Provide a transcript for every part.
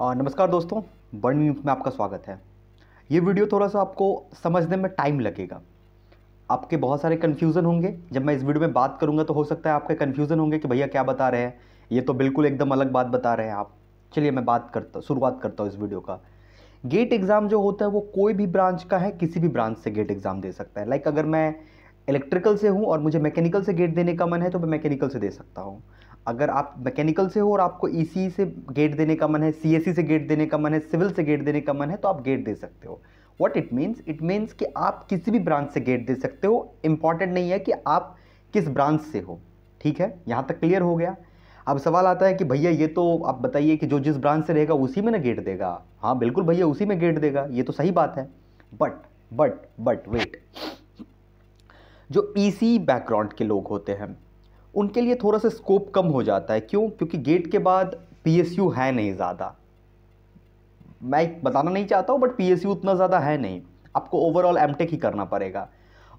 नमस्कार दोस्तों burn news में आपका स्वागत है ये वीडियो थोड़ा सा आपको समझने में टाइम लगेगा आपके बहुत सारे कन्फ्यूज़न होंगे जब मैं इस वीडियो में बात करूँगा तो हो सकता है आपके कन्फ्यूज़न होंगे कि भैया क्या बता रहे हैं ये तो बिल्कुल एकदम अलग बात बता रहे हैं आप चलिए मैं बात करता शुरुआत करता हूँ इस वीडियो का गेट एग्ज़ाम जो होता है वो कोई भी ब्रांच का है किसी भी ब्रांच से गेट एग्ज़ाम दे सकता है लाइक अगर मैं इलेक्ट्रिकल से हूँ और मुझे मैकेनिकल से गेट देने का मन है तो मैं मैकेनिकल से दे सकता हूँ अगर आप मैकेनिकल से हो और आपको ई e से गेट देने का मन है सी e से गेट देने का मन है सिविल से गेट देने का मन है तो आप गेट दे सकते हो what it means it means कि आप किसी भी ब्रांच से गेट दे सकते हो इम्पॉर्टेंट नहीं है कि आप किस ब्रांच से हो ठीक है यहाँ तक क्लियर हो गया अब सवाल आता है कि भैया ये तो आप बताइए कि जो जिस ब्रांच से रहेगा उसी में ना गेट देगा हाँ बिल्कुल भैया उसी में गेट देगा ये तो सही बात है बट बट बट वेट जो ई e बैकग्राउंड के लोग होते हैं उनके लिए थोड़ा सा स्कोप कम हो जाता है क्यों क्योंकि गेट के बाद पी है नहीं ज़्यादा मैं बताना नहीं चाहता हूँ बट पी उतना ज़्यादा है नहीं आपको ओवरऑल एम ही करना पड़ेगा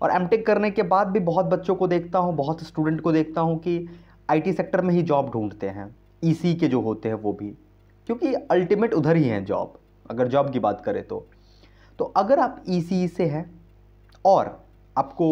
और एम करने के बाद भी बहुत बच्चों को देखता हूँ बहुत स्टूडेंट को देखता हूँ कि आई सेक्टर में ही जॉब ढूंढते हैं ई e के जो होते हैं वो भी क्योंकि अल्टीमेट उधर ही हैं जॉब अगर जॉब की बात करें तो तो अगर आप ई e से हैं और आपको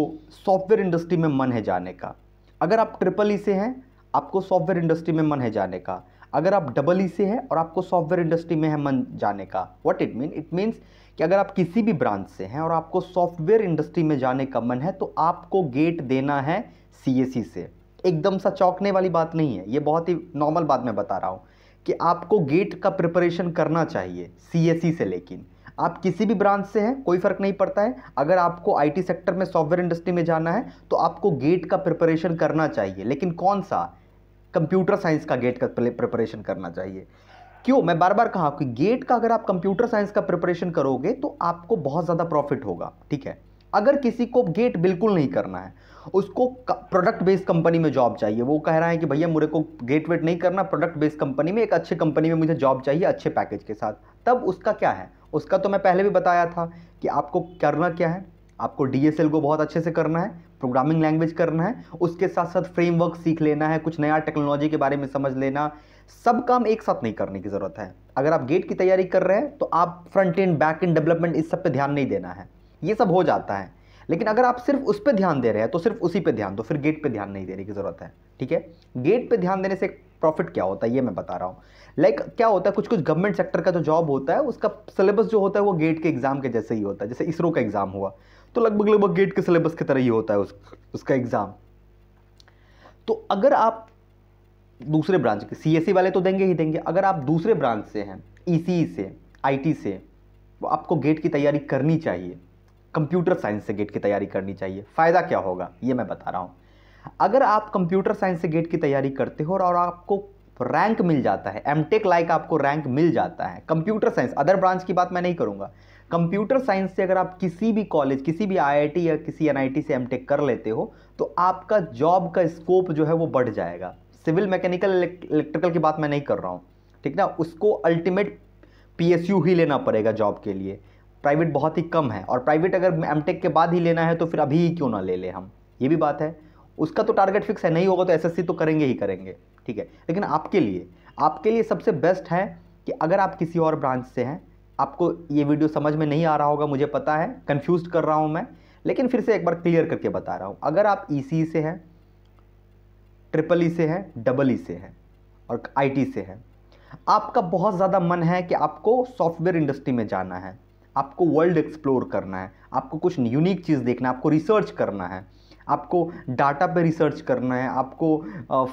सॉफ्टवेयर इंडस्ट्री में मन है जाने का अगर आप ट्रिपल ई से हैं आपको सॉफ्टवेयर इंडस्ट्री में मन है जाने का अगर आप डबल ई से हैं और आपको सॉफ्टवेयर इंडस्ट्री में है मन जाने का what it mean it means कि अगर आप किसी भी ब्रांच से हैं और आपको सॉफ्टवेयर इंडस्ट्री में जाने का मन है तो आपको गेट देना है सी से एकदम सा चौंकने वाली बात नहीं है ये बहुत ही नॉर्मल बात मैं बता रहा हूँ कि आपको गेट का प्रिपरेशन करना चाहिए सी से लेकिन आप किसी भी ब्रांच से हैं कोई फ़र्क नहीं पड़ता है अगर आपको आईटी सेक्टर में सॉफ्टवेयर इंडस्ट्री में जाना है तो आपको गेट का प्रिपरेशन करना चाहिए लेकिन कौन सा कंप्यूटर साइंस का गेट का प्रिपरेशन करना चाहिए क्यों मैं बार बार कहा कि गेट का अगर आप कंप्यूटर साइंस का प्रिपरेशन करोगे तो आपको बहुत ज़्यादा प्रॉफिट होगा ठीक है अगर किसी को गेट बिल्कुल नहीं करना है उसको प्रोडक्ट बेस्ड कंपनी में जॉब चाहिए वो कह रहा है कि भैया मुझे को गेट वेट नहीं करना प्रोडक्ट बेस्ड कंपनी में एक अच्छे कंपनी में मुझे जॉब चाहिए अच्छे पैकेज के साथ तब उसका क्या है उसका तो मैं पहले भी बताया था कि आपको करना क्या है आपको डी को बहुत अच्छे से करना है प्रोग्रामिंग लैंग्वेज करना है उसके साथ साथ फ्रेमवर्क सीख लेना है कुछ नया टेक्नोलॉजी के बारे में समझ लेना सब काम एक साथ नहीं करने की ज़रूरत है अगर आप गेट की तैयारी कर रहे हैं तो आप front end back end development इस सब पे ध्यान नहीं देना है ये सब हो जाता है लेकिन अगर आप सिर्फ उस पर ध्यान दे रहे हैं तो सिर्फ उसी पर ध्यान दो फिर गेट पर ध्यान नहीं देने की ज़रूरत है ठीक है गेट पर ध्यान देने से प्रॉफिट क्या होता है ये मैं बता रहा हूँ लाइक like, क्या होता है कुछ कुछ गवर्नमेंट सेक्टर का जो जॉब होता है उसका सिलेबस जो होता है वो गेट के एग्ज़ाम के जैसे ही होता है जैसे इसरो का एग्ज़ाम हुआ तो लगभग लगभग गेट के सिलेबस की तरह ही होता है उस, उसका एग्ज़ाम तो अगर आप दूसरे ब्रांच के सी e वाले तो देंगे ही देंगे अगर आप दूसरे ब्रांच से हैं ई e से आई से वो आपको गेट की तैयारी करनी चाहिए कंप्यूटर साइंस से गेट की तैयारी करनी चाहिए फ़ायदा क्या होगा ये मैं बता रहा हूँ अगर आप कंप्यूटर साइंस से गेट की तैयारी करते हो और आपको रैंक मिल जाता है एम टेक लाइक आपको रैंक मिल जाता है कंप्यूटर साइंस अदर ब्रांच की बात मैं नहीं करूँगा कंप्यूटर साइंस से अगर आप किसी भी कॉलेज किसी भी आई या किसी एन से एम कर लेते हो तो आपका जॉब का स्कोप जो है वो बढ़ जाएगा सिविल मैकेनिकल इलेक्ट्रिकल की बात मैं नहीं कर रहा हूँ ठीक ना उसको अल्टीमेट पी ही लेना पड़ेगा जॉब के लिए प्राइवेट बहुत ही कम है और प्राइवेट अगर एमटेक के बाद ही लेना है तो फिर अभी ही क्यों ना ले लें हम ये भी बात है उसका तो टारगेट फिक्स है नहीं होगा तो एसएससी तो करेंगे ही करेंगे ठीक है लेकिन आपके लिए आपके लिए सबसे बेस्ट है कि अगर आप किसी और ब्रांच से हैं आपको ये वीडियो समझ में नहीं आ रहा होगा मुझे पता है कन्फ्यूज कर रहा हूँ मैं लेकिन फिर से एक बार क्लियर करके बता रहा हूँ अगर आप ई e e से हैं ट्रिपल ई e से हैं डबल ई से हैं और आई से हैं आपका बहुत ज़्यादा मन है कि आपको सॉफ्टवेयर इंडस्ट्री में जाना है आपको वर्ल्ड एक्सप्लोर करना है आपको कुछ यूनिक चीज़ देखना है आपको रिसर्च करना है आपको डाटा पे रिसर्च करना है आपको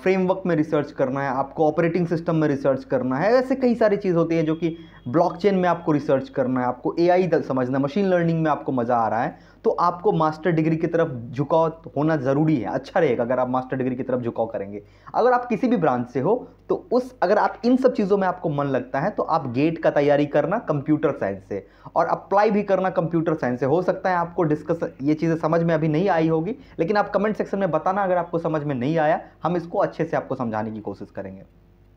फ्रेमवर्क में रिसर्च करना है आपको ऑपरेटिंग सिस्टम में रिसर्च करना है ऐसे कई सारी चीज़ होती है जो कि ब्लॉकचेन में आपको रिसर्च करना है आपको एआई समझना है मशीन लर्निंग में आपको मज़ा आ रहा है तो आपको मास्टर डिग्री की तरफ झुकाव होना ज़रूरी है अच्छा रहेगा अगर आप मास्टर डिग्री की तरफ झुकाव करेंगे अगर आप किसी भी ब्रांच से हो तो उस अगर आप इन सब चीज़ों में आपको मन लगता है तो आप गेट का तैयारी करना कंप्यूटर साइंस से और अप्लाई भी करना कंप्यूटर साइंस से हो सकता है आपको डिस्कस ये चीज़ें समझ में अभी नहीं आई होगी लेकिन आप कमेंट सेक्शन में बताना अगर आपको समझ में नहीं आया हम इसको अच्छे से आपको समझाने की कोशिश करेंगे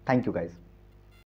थैंक यू गाइज़